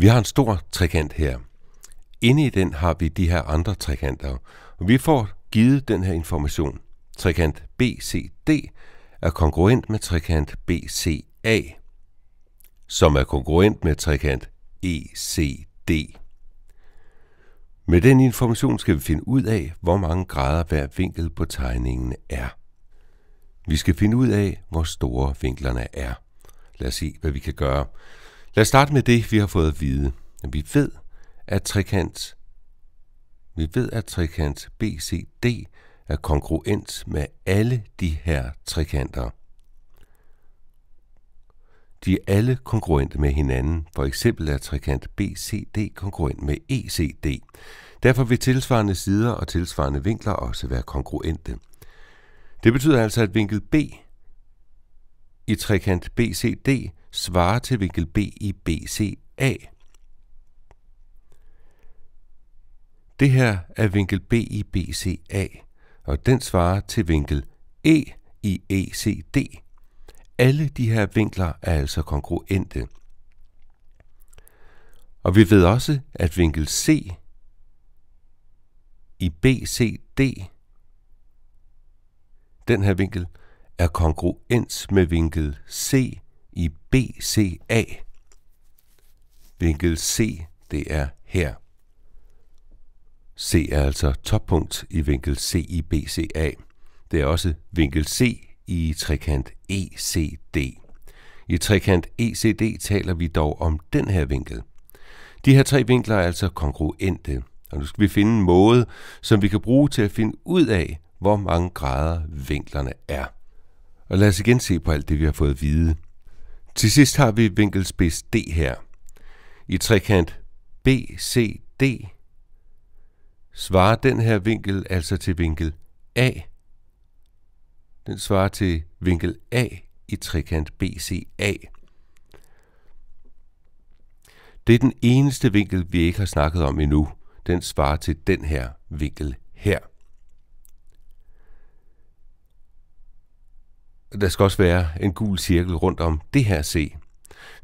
Vi har en stor trekant her. Inde i den har vi de her andre trekanter, og vi får givet den her information. Trekant BCD er kongruent med trekant BCA, som er kongruent med trekant ECD. Med den information skal vi finde ud af, hvor mange grader hver vinkel på tegningen er. Vi skal finde ud af, hvor store vinklerne er. Lad os se, hvad vi kan gøre. Lad os starte med det, vi har fået at vide. Vi ved, at trekant vi ved, at trekant BCD er kongruent med alle de her trekanter. De er alle kongruente med hinanden. For eksempel er trekant BCD kongruent med ECD. Derfor vil tilsvarende sider og tilsvarende vinkler også være kongruente. Det betyder altså, at vinkel B i trekant BCD svarer til vinkel B i BCA. Det her er vinkel B i BCA, og den svarer til vinkel E i ECD. Alle de her vinkler er altså kongruente. Og vi ved også, at vinkel C i BCD, den her vinkel, er kongruens med vinkel C i BCA. Vinkel C, det er her. C er altså toppunkt i vinkel C i BCA. Det er også vinkel C i trekant ECD. I trekant ECD taler vi dog om den her vinkel. De her tre vinkler er altså kongruente, og nu skal vi finde en måde, som vi kan bruge til at finde ud af, hvor mange grader vinklerne er. Og lad os igen se på alt det, vi har fået at vide. Til sidst har vi vinkelspids D her. I trekant BCD svarer den her vinkel altså til vinkel A. Den svarer til vinkel A i trekant BCA. Det er den eneste vinkel, vi ikke har snakket om endnu. Den svarer til den her vinkel her. der skal også være en gul cirkel rundt om det her C.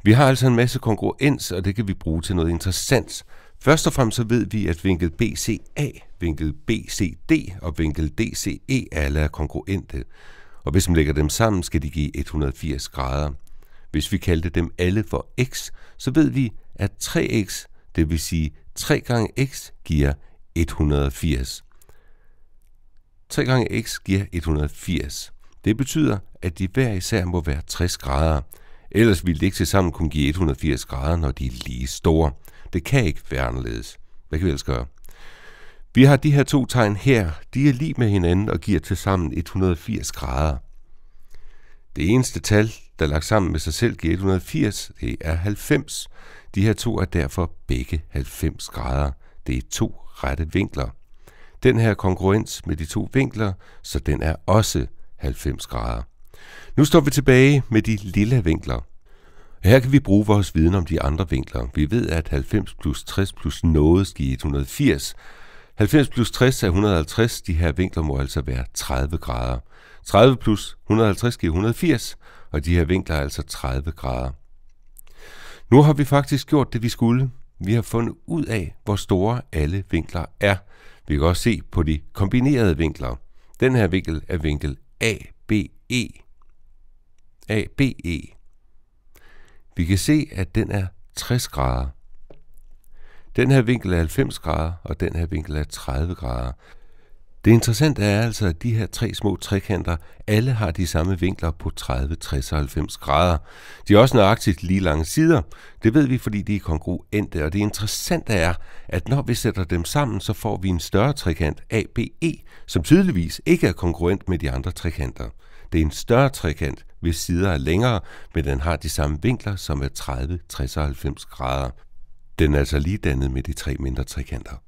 Vi har altså en masse kongruens, og det kan vi bruge til noget interessant. Først og fremmest så ved vi, at vinkel BCA, vinkel BCD og vinkel DCE alle er kongruente. Og hvis man lægger dem sammen, skal de give 180 grader. Hvis vi kaldte dem alle for x, så ved vi, at 3x, det vil sige 3 gange x, giver 180. 3 gange x giver 180. Det betyder, at de hver især må være 60 grader. Ellers ville det ikke sammen kunne give 180 grader, når de er lige store. Det kan ikke være anderledes. Hvad kan vi ellers gøre? Vi har de her to tegn her. De er lige med hinanden og giver til sammen 180 grader. Det eneste tal, der lagt sammen med sig selv giver 180, det er 90. De her to er derfor begge 90 grader. Det er to rette vinkler. Den her kongruens med de to vinkler, så den er også 90 grader. Nu står vi tilbage med de lille vinkler. Her kan vi bruge vores viden om de andre vinkler. Vi ved, at 90 plus 60 plus noget skal 180. 90 plus 60 er 150. De her vinkler må altså være 30 grader. 30 plus 150 giver 180, og de her vinkler er altså 30 grader. Nu har vi faktisk gjort det, vi skulle. Vi har fundet ud af, hvor store alle vinkler er. Vi kan også se på de kombinerede vinkler. Den her vinkel er vinkel A B E. A B E. Vi kan se, at den er 60 grader. Den her vinkel er 90 grader, og den her vinkel er 30 grader. Det interessante er altså, at de her tre små trekanter alle har de samme vinkler på 30, 60 og 90 grader. De er også nøjagtigt lige lange sider. Det ved vi, fordi de er kongruente, og det interessante er, at når vi sætter dem sammen, så får vi en større trekant ABE, som tydeligvis ikke er kongruent med de andre trekanter. Det er en større trekant, hvis sider er længere, men den har de samme vinkler, som er 30, 60 og 90 grader. Den er altså lige dannet med de tre mindre trekanter.